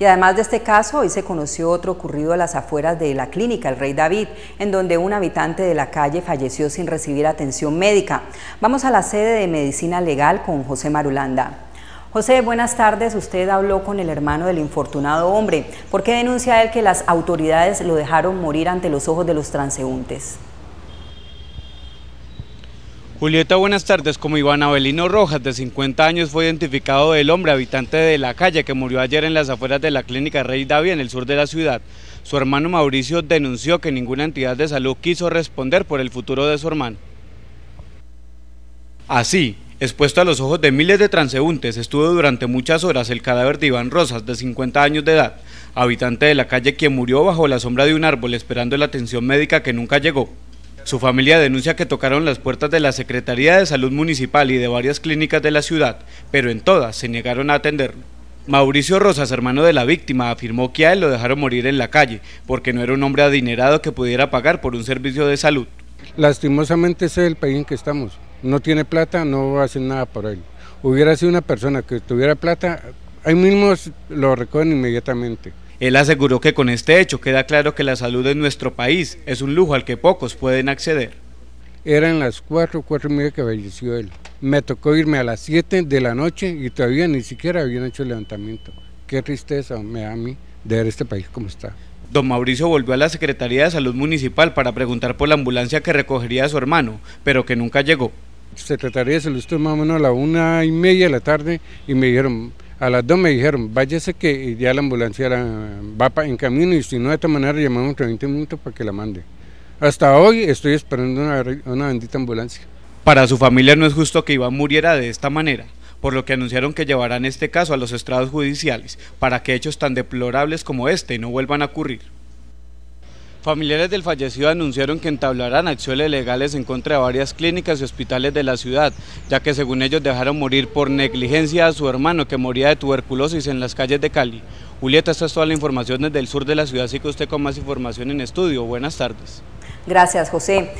Y además de este caso, hoy se conoció otro ocurrido a las afueras de la clínica El Rey David, en donde un habitante de la calle falleció sin recibir atención médica. Vamos a la sede de Medicina Legal con José Marulanda. José, buenas tardes. Usted habló con el hermano del infortunado hombre. ¿Por qué denuncia él que las autoridades lo dejaron morir ante los ojos de los transeúntes? Julieta, buenas tardes. Como Iván Abelino Rojas, de 50 años, fue identificado el hombre habitante de la calle que murió ayer en las afueras de la clínica Rey David, en el sur de la ciudad. Su hermano Mauricio denunció que ninguna entidad de salud quiso responder por el futuro de su hermano. Así, expuesto a los ojos de miles de transeúntes, estuvo durante muchas horas el cadáver de Iván Rosas, de 50 años de edad, habitante de la calle quien murió bajo la sombra de un árbol esperando la atención médica que nunca llegó. Su familia denuncia que tocaron las puertas de la Secretaría de Salud Municipal y de varias clínicas de la ciudad, pero en todas se negaron a atenderlo. Mauricio Rosas, hermano de la víctima, afirmó que a él lo dejaron morir en la calle, porque no era un hombre adinerado que pudiera pagar por un servicio de salud. Lastimosamente ese es el país en que estamos. No tiene plata, no hacen nada por él. Hubiera sido una persona que tuviera plata, ahí mismo lo recogen inmediatamente. Él aseguró que con este hecho queda claro que la salud en nuestro país es un lujo al que pocos pueden acceder. Eran las 4, 4 y media que falleció él. Me tocó irme a las 7 de la noche y todavía ni siquiera habían hecho el levantamiento. Qué tristeza me da a mí de ver este país como está. Don Mauricio volvió a la Secretaría de Salud Municipal para preguntar por la ambulancia que recogería a su hermano, pero que nunca llegó. Secretaría de Salud, estuvo más o menos a la una y media de la tarde y me dijeron, a las dos me dijeron, váyase que ya la ambulancia va en camino y si no de esta manera llamamos 20 minutos para que la mande. Hasta hoy estoy esperando una, una bendita ambulancia. Para su familia no es justo que Iván muriera de esta manera, por lo que anunciaron que llevarán este caso a los estrados judiciales para que hechos tan deplorables como este no vuelvan a ocurrir. Familiares del fallecido anunciaron que entablarán acciones legales en contra de varias clínicas y hospitales de la ciudad, ya que según ellos dejaron morir por negligencia a su hermano que moría de tuberculosis en las calles de Cali. Julieta, esta es toda la información desde el sur de la ciudad, así que usted con más información en estudio. Buenas tardes. Gracias, José.